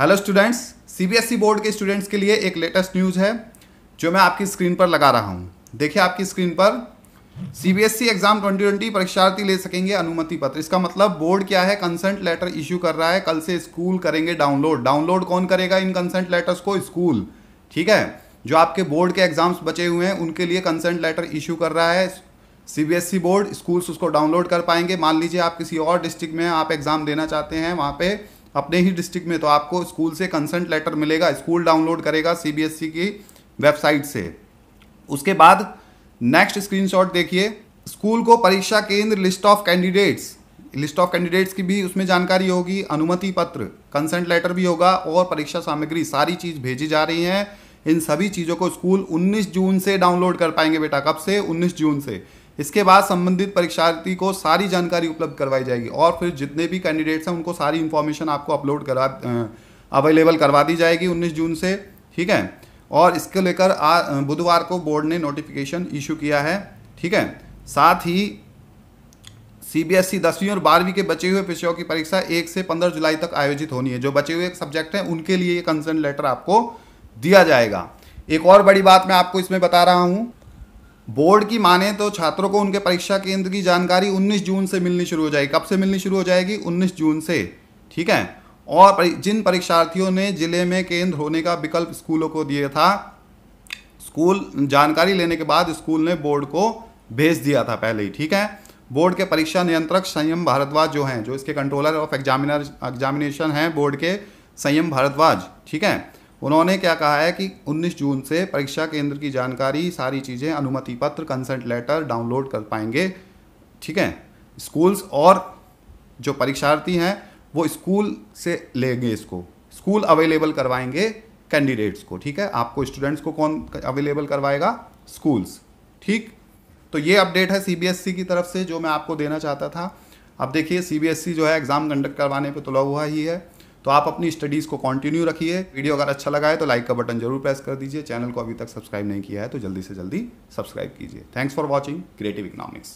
hello students CBSE board के students के लिए एक लेटेस्ट न्यूज़ है जो मैं आपकी स्क्रीन पर लगा रहा हूँ देखिए आपकी स्क्रीन पर सीबीएसई एग्जाम 2020 परीक्षार्थी ले सकेंगे अनुमति पत्र इसका मतलब बोर्ड क्या है कंसेंट लेटर इशू कर रहा है कल से स्कूल करेंगे डाउनलोड डाउनलोड कौन करेगा इन कंसेंट लेटर्स को स्कूल ठीक है जो आपके बोर्ड के एग्जाम्स बचे हुए हैं उनके लिए कंसेंट लेटर इशू कर रहा है सी बोर्ड स्कूल्स उसको डाउनलोड कर पाएंगे मान लीजिए आप किसी और डिस्ट्रिक्ट में आप एग्ज़ाम देना चाहते हैं वहाँ पर अपने ही डिस्ट्रिक्ट में तो आपको स्कूल से कंसेंट लेटर मिलेगा स्कूल डाउनलोड करेगा सीबीएसई e की वेबसाइट से उसके बाद नेक्स्ट स्क्रीनशॉट देखिए स्कूल को परीक्षा केंद्र list of candidates list of candidates की भी उसमें जानकारी होगी अनुमति पत्र कंसेंट लेटर भी होगा और परीक्षा सामग्री सारी चीज़ भेजी जा रही है इन सभी चीज़ों को स्कूल 19 जून से डाउनलोड कर पाएंगे बेटा कब से 19 जून से इसके बाद संबंधित परीक्षार्थी को सारी जानकारी उपलब्ध करवाई जाएगी और फिर जितने भी कैंडिडेट्स हैं उनको सारी इन्फॉर्मेशन आपको अपलोड करवा अवेलेबल करवा दी जाएगी उन्नीस जून से ठीक है और इसको लेकर बुधवार को बोर्ड ने नोटिफिकेशन इशू किया है ठीक है साथ ही ई e दसवीं और बारहवीं के बचे हुए विषयों की परीक्षा एक से पंद्रह जुलाई तक आयोजित होनी है जो बचे हुए सब्जेक्ट हैं उनके लिए ये कंसर्न लेटर आपको दिया जाएगा एक और बड़ी बात मैं आपको इसमें बता रहा हूँ बोर्ड की माने तो छात्रों को उनके परीक्षा केंद्र की जानकारी 19 जून से मिलनी शुरू हो जाएगी कब से मिलनी शुरू हो जाएगी 19 जून से ठीक है और जिन परीक्षार्थियों ने जिले में केंद्र होने का विकल्प स्कूलों को दिया था स्कूल जानकारी लेने के बाद स्कूल ने बोर्ड को भेज दिया था पहले ही ठीक है बोर्ड के परीक्षा नियंत्रक संयम भारद्वाज जो हैं जो इसके कंट्रोलर ऑफ एग्जामिनर एग्जामिनेशन हैं बोर्ड के संयम भारद्वाज ठीक है उन्होंने क्या कहा है कि 19 जून से परीक्षा केंद्र की जानकारी सारी चीज़ें अनुमति पत्र कंसेंट लेटर डाउनलोड कर पाएंगे ठीक है स्कूल्स और जो परीक्षार्थी हैं वो स्कूल से लेंगे इसको स्कूल अवेलेबल करवाएंगे कैंडिडेट्स को ठीक है आपको स्टूडेंट्स को कौन अवेलेबल करवाएगा स्कूल्स ठीक तो ये अपडेट है सीबीएसई e की तरफ से जो मैं आपको देना चाहता था अब देखिए सीबीएसई e जो है एग्ज़ाम कंडक्ट करवाने पे तुला हुआ ही है तो आप अपनी स्टडीज़ को कंटिन्यू रखिए वीडियो अगर अच्छा लगा है तो लाइक का बटन जरूर प्रेस कर दीजिए चैनल को अभी तक सब्सक्राइब नहीं किया है तो जल्दी से जल्दी सब्सक्राइब कीजिए thanks for watching creative economics